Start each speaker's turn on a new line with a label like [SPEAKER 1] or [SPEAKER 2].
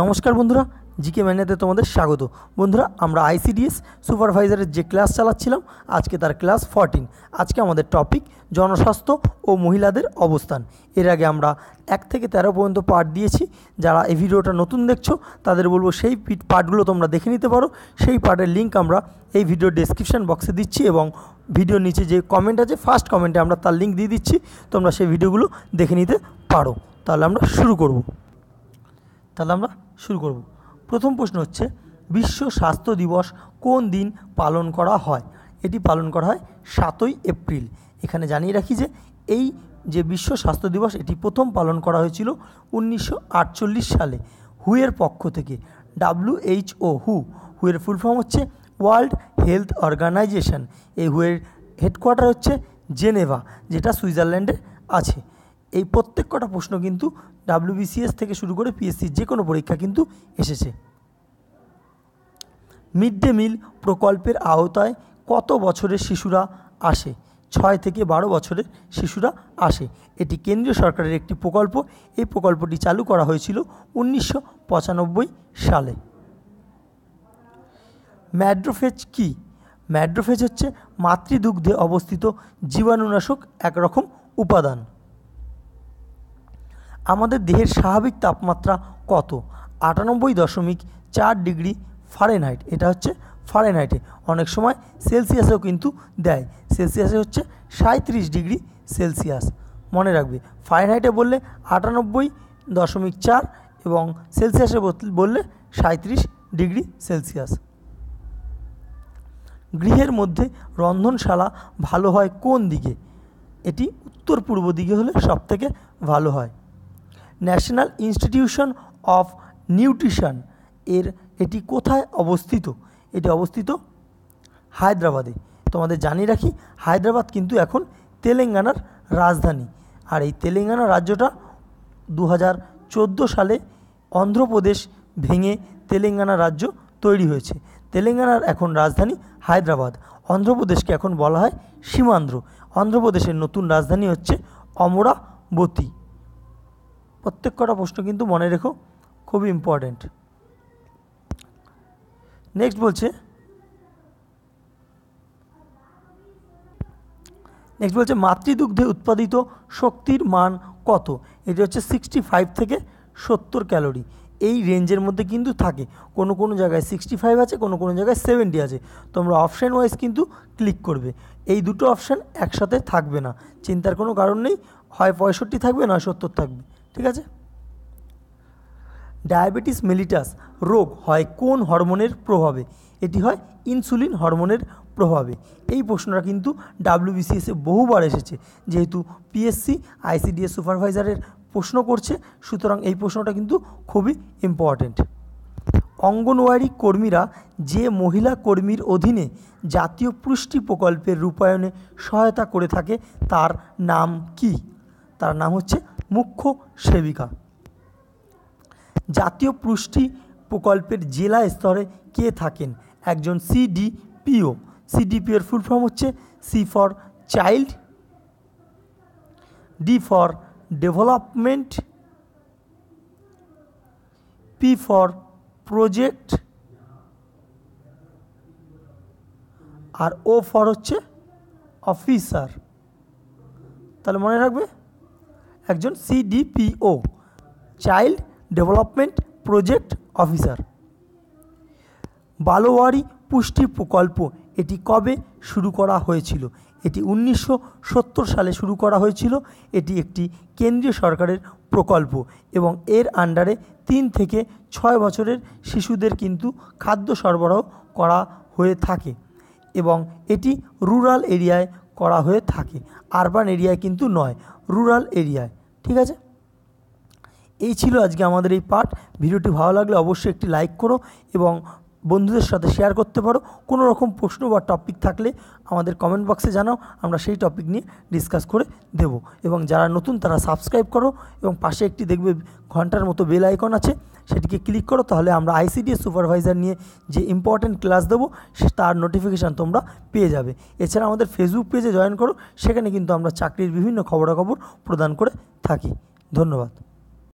[SPEAKER 1] নমস্কার বন্ধুরা জিকে ম্যানেতে তোমাদের স্বাগত বন্ধুরা আমরা আইসিডিএস সুপারভাইজারের যে ক্লাস চালাচ্ছিলাম আজকে তার ক্লাস ফরটিন আজকে আমাদের টপিক জনস্বাস্থ্য ও মহিলাদের অবস্থান এর আগে আমরা এক থেকে তেরো পর্যন্ত পার্ট দিয়েছি যারা এই ভিডিওটা নতুন দেখছো তাদের বলবো সেই পার্টগুলো তোমরা দেখে নিতে পারো সেই পার্টের লিঙ্ক আমরা এই ভিডিও ডেসক্রিপশান বক্সে দিচ্ছি এবং ভিডিওর নিচে যে কমেন্ট আছে ফার্স্ট কমেন্টে আমরা তার লিঙ্ক দিয়ে দিচ্ছি তোমরা সেই ভিডিওগুলো দেখে নিতে পারো তাহলে আমরা শুরু করব তাহলে আমরা শুরু করব প্রথম প্রশ্ন হচ্ছে বিশ্ব স্বাস্থ্য দিবস কোন দিন পালন করা হয় এটি পালন করা হয় সাতই এপ্রিল এখানে জানিয়ে রাখি যে এই যে বিশ্ব স্বাস্থ্য দিবস এটি প্রথম পালন করা হয়েছিল উনিশশো সালে হুয়ের পক্ষ থেকে ডাব্লুএইচও হু হুয়ের ফুল ফর্ম হচ্ছে ওয়ার্ল্ড হেলথ অর্গানাইজেশন এই হুয়ের হেডকোয়ার্টার হচ্ছে জেনেভা যেটা সুইজারল্যান্ডে আছে এই প্রত্যেক কটা প্রশ্ন কিন্তু ডাব্লিউবিসিএস থেকে শুরু করে পিএসসির যে কোনো পরীক্ষা কিন্তু এসেছে মিড ডে মিল প্রকল্পের আওতায় কত বছরের শিশুরা আসে ছয় থেকে বারো বছরের শিশুরা আসে এটি কেন্দ্রীয় সরকারের একটি প্রকল্প এই প্রকল্পটি চালু করা হয়েছিল উনিশশো সালে ম্যাড্রোফেজ কি ম্যাড্রোফেজ হচ্ছে মাতৃদুগ্ধে অবস্থিত জীবাণুনাশক একরকম উপাদান আমাদের দেহের স্বাভাবিক তাপমাত্রা কত আটানব্বই দশমিক চার ডিগ্রি ফারেনহাইট এটা হচ্ছে ফারেনহাইটে অনেক সময় সেলসিয়াসেও কিন্তু দেয় সেলসিয়াসে হচ্ছে সাঁত্রিশ ডিগ্রি সেলসিয়াস মনে রাখবে ফারেনহাইটে বললে আটানব্বই দশমিক চার এবং সেলসিয়াসে বললে সাঁত্রিশ ডিগ্রি সেলসিয়াস গৃহের মধ্যে রন্ধনশালা ভালো হয় কোন দিকে এটি উত্তর পূর্ব দিকে হলে সবথেকে ভালো হয় ন্যাশনাল ইনস্টিটিউশন অফ নিউট্রিশন এর এটি কোথায় অবস্থিত এটি অবস্থিত হায়দ্রাবাদে তোমাদের জানিয়ে রাখি হায়দ্রাবাদ কিন্তু এখন তেলেঙ্গানার রাজধানী আর এই তেলেঙ্গানা রাজ্যটা দু সালে অন্ধ্রপ্রদেশ ভেঙে তেলেঙ্গানা রাজ্য তৈরি হয়েছে তেলেঙ্গানার এখন রাজধানী হায়দ্রাবাদ অন্ধ্রপ্রদেশকে এখন বলা হয় সীমান্ধ্র অন্ধ্রপ্রদেশের নতুন রাজধানী হচ্ছে অমরাবতী প্রত্যেক কটা প্রশ্ন কিন্তু মনে রেখো খুব ইম্পর্ট্যান্ট নেক্সট বলছে নেক্সট বলছে মাতৃদুগ্ধে উৎপাদিত শক্তির মান কত এটি হচ্ছে সিক্সটি ফাইভ থেকে সত্তর ক্যালোরি এই রেঞ্জের মধ্যে কিন্তু থাকে কোনো কোনো জায়গায় সিক্সটি ফাইভ আছে কোনো কোনো জায়গায় সেভেন্টি আছে তোমরা অপশান ওয়াইজ কিন্তু ক্লিক করবে এই দুটো অপশান একসাথে থাকবে না চিন্তার কোনো কারণ নেই হয় পঁয়ষট্টি থাকবে নয় সত্তর থাকবে ঠিক আছে ডায়াবেটিস মেলিটাস রোগ হয় কোন হরমোনের প্রভাবে এটি হয় ইনসুলিন হরমোনের প্রভাবে এই প্রশ্নটা কিন্তু ডাব্লিউবিসিএসে বহুবার এসেছে যেহেতু পিএসসি আইসিডিএস সুপারভাইজারের প্রশ্ন করছে সুতরাং এই প্রশ্নটা কিন্তু খুবই ইম্পর্ট্যান্ট অঙ্গনওয়াড়ি কর্মীরা যে মহিলা কর্মীর অধীনে জাতীয় পুষ্টি প্রকল্পের রূপায়ণে সহায়তা করে থাকে তার নাম কি তার নাম হচ্ছে মুখ্য সেবিকা জাতীয় পুষ্টি প্রকল্পের জেলা স্তরে কে থাকেন একজন সিডিপিও সিডিপিওর ফুল ফর্ম হচ্ছে C for child D for development P for project আর ও ফর হচ্ছে অফিসার তাহলে মনে রাখবে একজন CDPO child development project officer বালোয়ারি পুষ্টি প্রকল্প এটি কবে শুরু করা হয়েছিল এটি উনিশশো সালে শুরু করা হয়েছিল এটি একটি কেন্দ্রীয় সরকারের প্রকল্প এবং এর আন্ডারে তিন থেকে ছয় বছরের শিশুদের কিন্তু খাদ্য সরবরাহ করা হয়ে থাকে এবং এটি রুরাল এরিয়ায় করা হয়ে থাকে আরবান এরিয়ায় কিন্তু নয় রুরাল এরিয়ায় ঠিক আছে এই ছিল আজকে আমাদের এই পাঠ ভিডিওটি ভালো লাগলে অবশ্যই একটি লাইক করো এবং বন্ধুদের সাথে শেয়ার করতে পারো কোনো রকম প্রশ্ন বা টপিক থাকলে আমাদের কমেন্ট বক্সে জানাও আমরা সেই টপিক নিয়ে ডিসকাস করে দেব এবং যারা নতুন তারা সাবস্ক্রাইব করো এবং পাশে একটি দেখবে ঘন্টার মতো বেল আইকন আছে সেটিকে ক্লিক করো তাহলে আমরা আইসিডিএস সুপারভাইজার নিয়ে যে ইম্পর্ট্যান্ট ক্লাস দেবো সে তার নোটিফিকেশান তোমরা পেয়ে যাবে এছাড়া আমাদের ফেসবুক পেজে জয়েন করো সেখানে কিন্তু আমরা চাকরির বিভিন্ন খবরাখবর প্রদান করে থাকি ধন্যবাদ